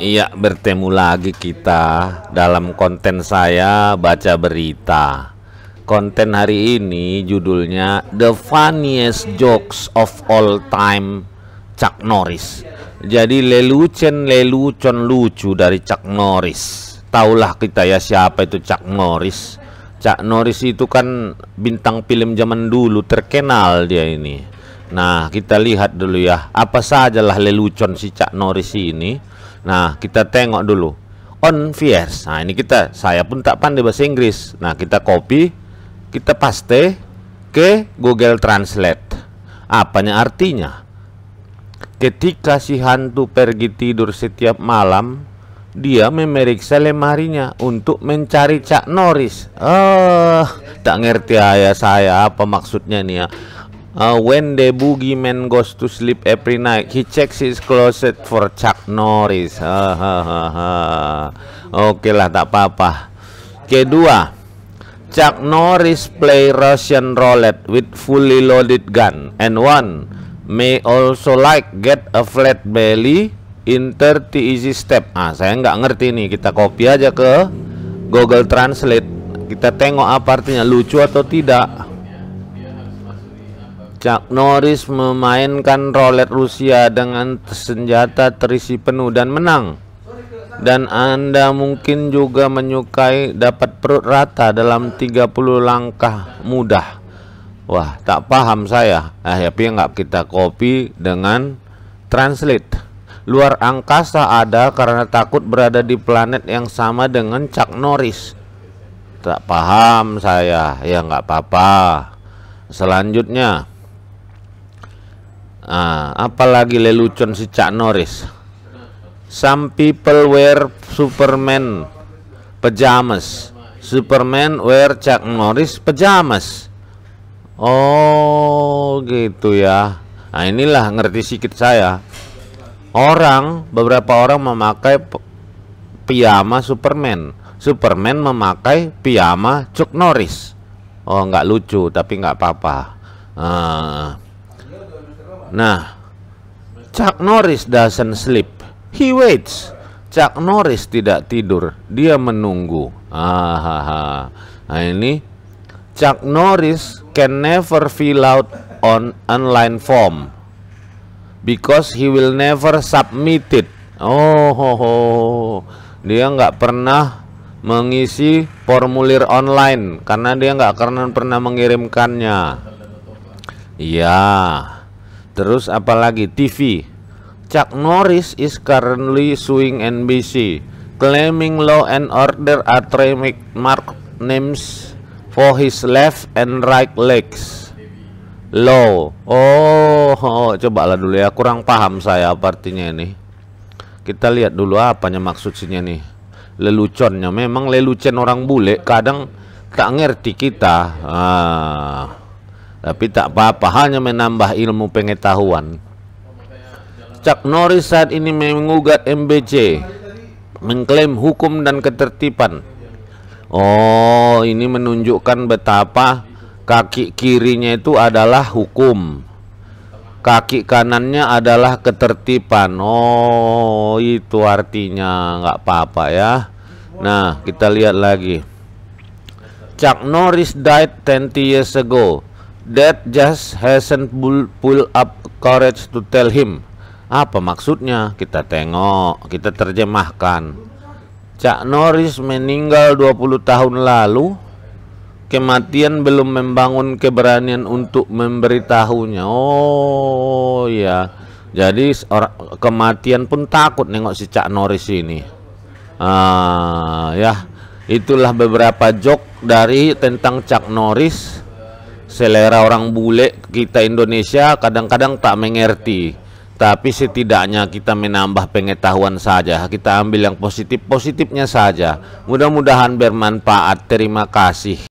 Iya, bertemu lagi kita dalam konten saya baca berita. Konten hari ini judulnya The Funniest Jokes of All Time Chuck Norris. Jadi lelucon lelucon lucu dari Chuck Norris. Taulah kita ya siapa itu Chuck Norris. Chuck Norris itu kan bintang film zaman dulu terkenal dia ini. Nah, kita lihat dulu ya apa sajalah lelucon si Chuck Norris ini Nah, kita tengok dulu. On Viers. Nah, ini kita saya pun tak pandai bahasa Inggris. Nah, kita copy, kita paste ke Google Translate. Apanya artinya? Ketika si hantu pergi tidur setiap malam, dia memeriksa lemarinya untuk mencari Cak Norris. Oh, tak ngerti ayah saya apa maksudnya nih ya. Uh, when the boogeyman goes to sleep every night, he checks his closet for Chuck Norris. Oke lah, tak apa-apa. Kedua, Chuck Norris play Russian roulette with fully loaded gun, and one may also like get a flat belly in 30 easy step. Ah, saya nggak ngerti nih. Kita copy aja ke Google Translate. Kita tengok apa artinya lucu atau tidak. Chuck Norris memainkan rolet Rusia dengan senjata terisi penuh dan menang. Dan Anda mungkin juga menyukai dapat perut rata dalam 30 langkah mudah. Wah, tak paham saya. Eh, ah, tapi ya, nggak kita copy dengan translate. Luar angkasa ada karena takut berada di planet yang sama dengan Chuck Norris. Tak paham saya. Ya nggak apa-apa. Selanjutnya, Ah, apalagi lelucon si Cak Norris. Some people wear Superman pajamas. Superman wear Cak Norris pajamas. Oh, gitu ya. Nah, inilah ngerti sedikit saya. Orang, beberapa orang memakai piyama Superman. Superman memakai piyama Chuck Norris. Oh, nggak lucu, tapi nggak apa-apa. Uh, Nah, Chuck Norris doesn't sleep. He waits. Chuck Norris tidak tidur, dia menunggu. Ah, nah ini Chuck Norris can never fill out on online form because he will never submit it. Oh, ho, ho. dia nggak pernah mengisi formulir online karena dia nggak pernah mengirimkannya. Iya. Yeah. Terus apalagi TV. Chuck Norris is currently suing NBC, claiming law and order are trademark names for his left and right legs. Law. Oh, oh cobalah dulu ya. Kurang paham saya apa artinya ini. Kita lihat dulu apanya maksudnya nih. Leluconnya memang lelucon orang bule kadang tak ngerti kita. Ah. Tapi tak apa-apa, hanya menambah ilmu pengetahuan. Cak Norris saat ini mengugat MBC, mengklaim hukum dan ketertiban. Oh, ini menunjukkan betapa kaki kirinya itu adalah hukum. Kaki kanannya adalah ketertiban. Oh, itu artinya nggak apa-apa ya. Nah, kita lihat lagi. Cak Norris died 20 years ago. That just hasn't pull up courage to tell him. Apa maksudnya? Kita tengok, kita terjemahkan. Cak Norris meninggal 20 tahun lalu. Kematian belum membangun keberanian untuk memberitahunya. Oh, ya. Jadi kematian pun takut nengok si Cak Norris ini. Ah, ya. Itulah beberapa jok dari tentang Cak Norris selera orang bule kita Indonesia kadang-kadang tak mengerti tapi setidaknya kita menambah pengetahuan saja kita ambil yang positif positifnya saja mudah-mudahan bermanfaat terima kasih